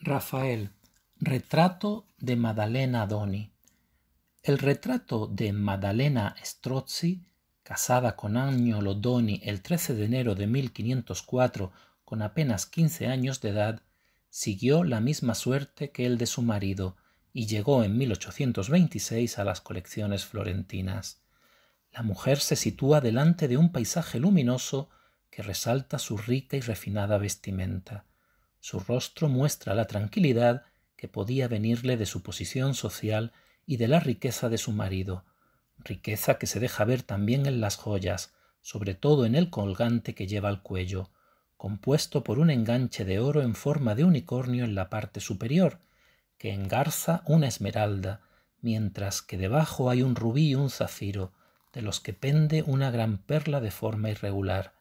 Rafael, retrato de Madalena Doni. El retrato de Madalena Strozzi, casada con Agnolo Doni el 13 de enero de 1504 con apenas 15 años de edad, siguió la misma suerte que el de su marido y llegó en 1826 a las colecciones florentinas. La mujer se sitúa delante de un paisaje luminoso que resalta su rica y refinada vestimenta su rostro muestra la tranquilidad que podía venirle de su posición social y de la riqueza de su marido, riqueza que se deja ver también en las joyas, sobre todo en el colgante que lleva al cuello, compuesto por un enganche de oro en forma de unicornio en la parte superior, que engarza una esmeralda, mientras que debajo hay un rubí y un zafiro, de los que pende una gran perla de forma irregular.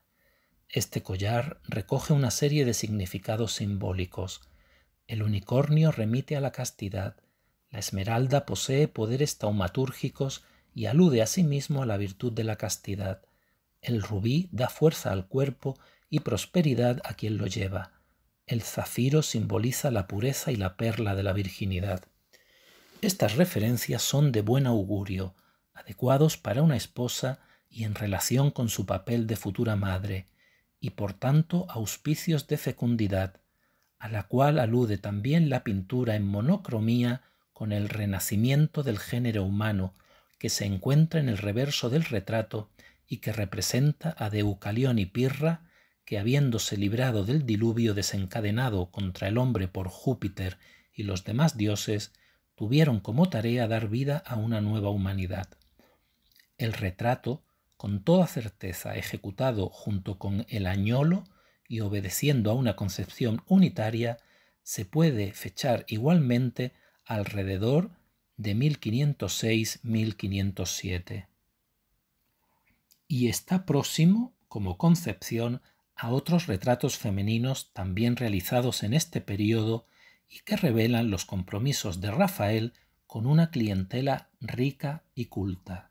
Este collar recoge una serie de significados simbólicos. El unicornio remite a la castidad, la esmeralda posee poderes taumatúrgicos y alude a sí mismo a la virtud de la castidad, el rubí da fuerza al cuerpo y prosperidad a quien lo lleva, el zafiro simboliza la pureza y la perla de la virginidad. Estas referencias son de buen augurio, adecuados para una esposa y en relación con su papel de futura madre, y por tanto auspicios de fecundidad, a la cual alude también la pintura en monocromía con el renacimiento del género humano que se encuentra en el reverso del retrato y que representa a Deucalión y Pirra, que habiéndose librado del diluvio desencadenado contra el hombre por Júpiter y los demás dioses, tuvieron como tarea dar vida a una nueva humanidad. El retrato con toda certeza ejecutado junto con el añolo y obedeciendo a una concepción unitaria, se puede fechar igualmente alrededor de 1506-1507. Y está próximo, como concepción, a otros retratos femeninos también realizados en este periodo y que revelan los compromisos de Rafael con una clientela rica y culta.